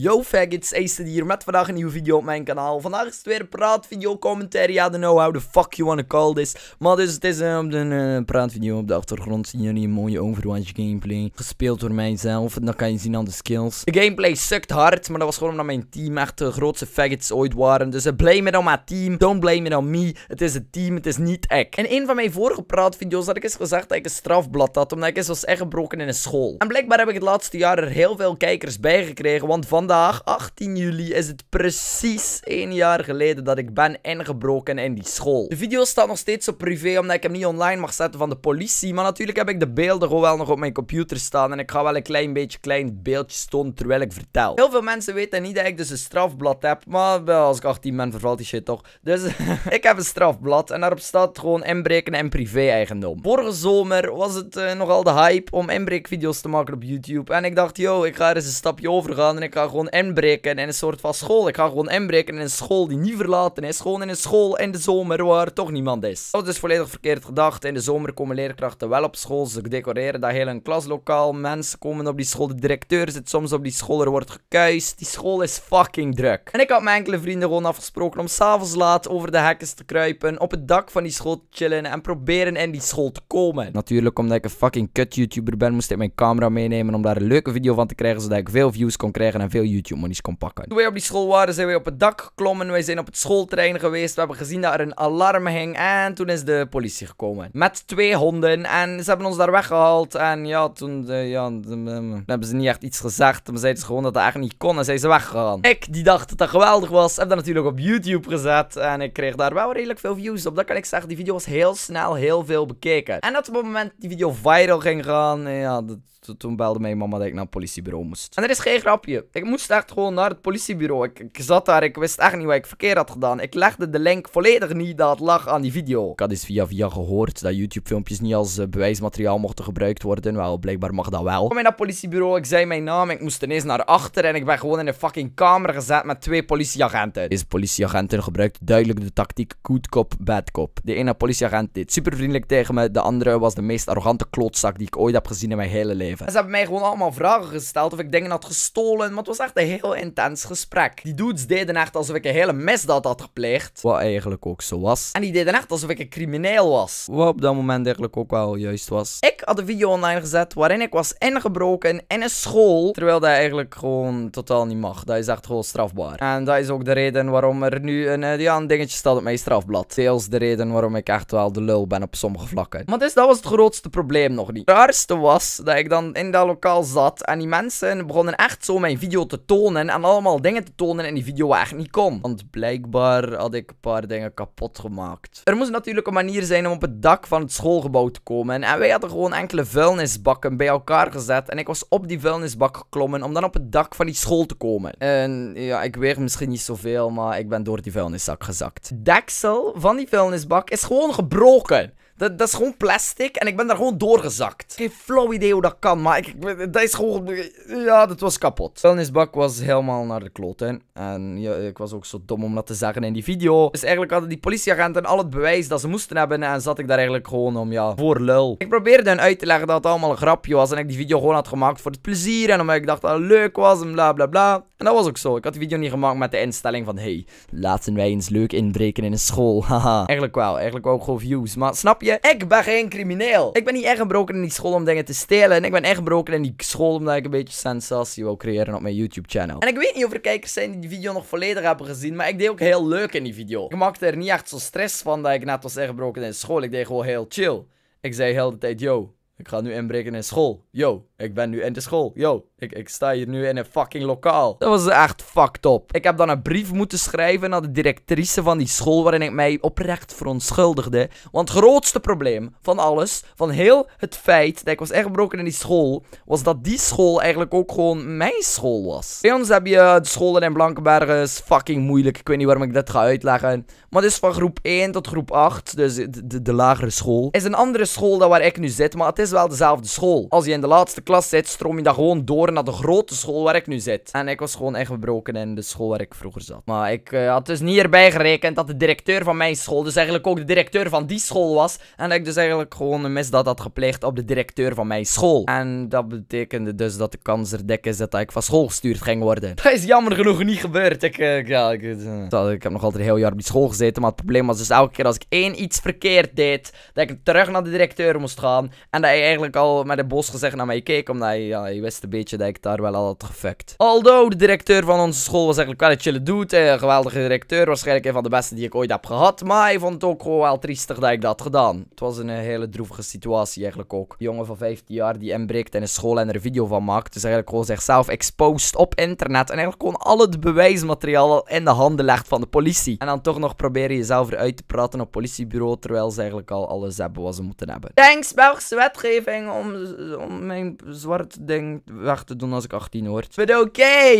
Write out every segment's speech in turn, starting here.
Yo faggots, Ace hier met vandaag een nieuwe video op mijn kanaal. Vandaag is het weer een praatvideo, commentaar, I don't know how the fuck you wanna call this. Maar dus het is een, eh, een, eh, praatvideo op de achtergrond zien jullie een mooie Overwatch gameplay. Gespeeld door mijzelf, en dan kan je zien aan de skills. De gameplay sukt hard, maar dat was gewoon omdat mijn team echt de grootste faggots ooit waren. Dus eh, blame it on mijn team, don't blame it on me. Het is het team, het is niet ik. In een van mijn vorige praatvideo's had ik eens gezegd dat ik een strafblad had, omdat ik eens was echt gebroken in een school. En blijkbaar heb ik het laatste jaar er heel veel kijkers bij gekregen, want van Vandaag, 18 juli, is het precies één jaar geleden dat ik ben ingebroken in die school. De video staat nog steeds op privé, omdat ik hem niet online mag zetten van de politie. Maar natuurlijk heb ik de beelden gewoon wel nog op mijn computer staan. En ik ga wel een klein beetje klein beeldje tonen terwijl ik vertel. Heel veel mensen weten niet dat ik dus een strafblad heb. Maar wel, als ik 18 ben, vervalt die shit toch. Dus ik heb een strafblad en daarop staat gewoon inbreken en privé-eigendom. Vorige zomer was het uh, nogal de hype om inbreekvideo's te maken op YouTube. En ik dacht, yo, ik ga er eens een stapje over gaan en ik ga gewoon gewoon inbreken in een soort van school. Ik ga gewoon inbreken in een school die niet verlaten is. Gewoon in een school in de zomer waar toch niemand is. Dat is dus volledig verkeerd gedacht. In de zomer komen leerkrachten wel op school. Ze decoreren dat hele klaslokaal. Mensen komen op die school. De directeur zit soms op die school. Er wordt gekuist. Die school is fucking druk. En ik had mijn enkele vrienden gewoon afgesproken om s'avonds laat over de hekken te kruipen. Op het dak van die school te chillen. En proberen in die school te komen. Natuurlijk, omdat ik een fucking kut YouTuber ben, moest ik mijn camera meenemen om daar een leuke video van te krijgen. Zodat ik veel views kon krijgen en veel YouTube-monies kon pakken. Toen wij op die school waren, zijn wij op het dak geklommen. Wij zijn op het schoolterrein geweest. We hebben gezien dat er een alarm hing. En toen is de politie gekomen. Met twee honden. En ze hebben ons daar weggehaald. En ja, toen, eh, ja, eh, eh, hebben ze niet echt iets gezegd. Maar zeiden ze gewoon dat dat eigenlijk niet kon. En zijn ze weggegaan. Ik, die dacht dat dat geweldig was, heb dat natuurlijk op YouTube gezet. En ik kreeg daar wel redelijk veel views op. Dat kan ik zeggen. Die video was heel snel heel veel bekeken. En dat op het moment die video viral ging gaan. Ja, dat toen belde mijn mama dat ik naar het politiebureau moest. En er is geen grapje. Ik moest echt gewoon naar het politiebureau. Ik, zat daar, ik wist echt niet wat ik verkeerd had gedaan. Ik legde de link volledig niet dat lag aan die video. Ik had eens dus via via gehoord dat YouTube-filmpjes niet als eh, bewijsmateriaal mochten gebruikt worden. Wel, blijkbaar mag dat wel. Ik kwam naar politiebureau, ik zei mijn naam, ik moest ineens naar achter en ik ben gewoon in een fucking kamer gezet met twee politieagenten. Deze politieagenten gebruikten duidelijk de tactiek good cop, bad cop. De ene politieagent deed super vriendelijk tegen me, de andere was de meest arrogante klootzak die ik ooit heb gezien in mijn hele leven ze hebben mij gewoon allemaal vragen gesteld of ik dingen had gestolen. Maar het was echt een heel intens gesprek. Die dudes deden echt alsof ik een hele misdaad had gepleegd. Wat eigenlijk ook zo was. En die deden echt alsof ik een crimineel was. Wat op dat moment eigenlijk ook wel juist was. Ik had een video online gezet waarin ik was ingebroken in een school. Terwijl dat eigenlijk gewoon totaal niet mag. Dat is echt gewoon strafbaar. En dat is ook de reden waarom er nu een, ja, eh, een dingetje staat op mijn strafblad. Deels de reden waarom ik echt wel de lul ben op sommige vlakken. Maar dus dat was het grootste probleem nog niet. Het raarste was dat ik dan in dat lokaal zat. En die mensen begonnen echt zo mijn video te tonen. En allemaal dingen te tonen in die video waar ik niet kon. Want blijkbaar had ik een paar dingen kapot gemaakt. Er moest natuurlijk een manier zijn om op het dak van het schoolgebouw te komen. En wij hadden gewoon enkele vuilnisbakken bij elkaar gezet. En ik was op die vuilnisbak geklommen om dan op het dak van die school te komen. En ja, ik weeg misschien niet zoveel, maar ik ben door die vuilniszak gezakt. Deksel van die vuilnisbak is gewoon gebroken. Dat, dat is gewoon plastic en ik ben daar gewoon doorgezakt. Geen flauw idee hoe dat kan, maar ik, dat is gewoon... Ja, dat was kapot. De was helemaal naar de kloten. En ik was ook zo dom om dat te zeggen in die video. Dus eigenlijk hadden die politieagenten al het bewijs dat ze moesten hebben. En zat ik daar eigenlijk gewoon om, ja, voor lul. Ik probeerde hen uit te leggen dat het allemaal een grapje was. En ik die video gewoon had gemaakt voor het plezier. En omdat ik dacht dat het leuk was en bla bla bla. En dat was ook zo. Ik had die video niet gemaakt met de instelling van... Hey, laten wij eens leuk inbreken in een school. Haha. Eigenlijk wel. Eigenlijk wel gewoon views. Maar snap je? Ik ben geen crimineel. Ik ben niet echt gebroken in die school om dingen te stelen. En ik ben echt gebroken in die school omdat ik een beetje sensatie wil creëren op mijn YouTube channel. En ik weet niet of er kijkers zijn die die video nog volledig hebben gezien. Maar ik deed ook heel leuk in die video. Ik maakte er niet echt zo stress van dat ik net was gebroken in school. Ik deed gewoon heel chill. Ik zei heel de tijd... Yo, ik ga nu inbreken in school. Yo, ik ben nu in de school. Yo, ik, ik sta hier nu in een fucking lokaal. Dat was echt fucked up. Ik heb dan een brief moeten schrijven naar de directrice van die school waarin ik mij oprecht verontschuldigde. Want het grootste probleem van alles, van heel het feit dat ik was ingebroken in die school, was dat die school eigenlijk ook gewoon mijn school was. Bij ons heb je de scholen in Blankenbergen, is fucking moeilijk. Ik weet niet waarom ik dat ga uitleggen. Maar het is van groep 1 tot groep 8, dus de, de, de lagere school. Is een andere school dan waar ik nu zit, maar het is wel dezelfde school. Als je in de laatste klas zit, stroom je dat gewoon door naar de grote school waar ik nu zit. En ik was gewoon echt gebroken in de school waar ik vroeger zat. Maar ik eh, had dus niet erbij gerekend dat de directeur van mijn school, dus eigenlijk ook de directeur van die school was. En dat ik dus eigenlijk gewoon een misdaad had gepleegd op de directeur van mijn school. En dat betekende dus dat de kans er dik is dat ik van school gestuurd ging worden. Dat is jammer genoeg niet gebeurd. Ik, eh, ja, ik, eh, ik heb nog altijd een heel jaar op die school gezeten, maar het probleem was dus elke keer als ik één iets verkeerd deed, dat ik terug naar de directeur moest gaan. En dat hij eigenlijk al met een bos gezegd naar mij keek omdat hij, ja, hij wist een beetje dat ik daar wel al had gefuckt. Aldo, de directeur van onze school, was eigenlijk wel een chille dude. Een geweldige directeur, waarschijnlijk een van de beste die ik ooit heb gehad. Maar hij vond het ook gewoon wel triestig dat ik dat had gedaan. Het was een eh, hele droevige situatie eigenlijk ook. Een jongen van 15 jaar die inbreekt in een school en er een video van maakt. Dus eigenlijk gewoon zichzelf exposed op internet. En eigenlijk gewoon al het bewijsmateriaal in de handen legt van de politie. En dan toch nog proberen jezelf eruit te praten op politiebureau. Terwijl ze eigenlijk al alles hebben wat ze moeten hebben. Thanks Belgische wetgeving om, om mijn zwart ding weg te doen als ik 18 word. But oké!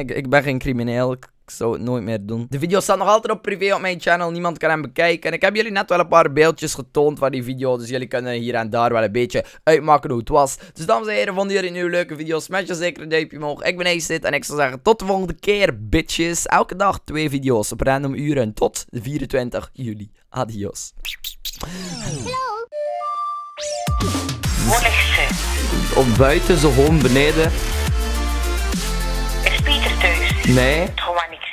ik, ik ben geen crimineel. Ik zou het nooit meer doen. De video staat nog altijd op privé op mijn channel. Niemand kan hem bekijken. En ik heb jullie net wel een paar beeldjes getoond van die video. Dus jullie kunnen hier en daar wel een beetje uitmaken hoe het was. Dus dames en heren, vonden jullie nu een leuke video? Smash je zeker een duimpje omhoog. Ik ben dit en ik zou zeggen tot de volgende keer, bitches. Elke dag twee video's op random uren tot 24 juli. Adios. Hoe ligt ze? Op buiten, zo gewoon beneden. Is Pieter thuis? Nee.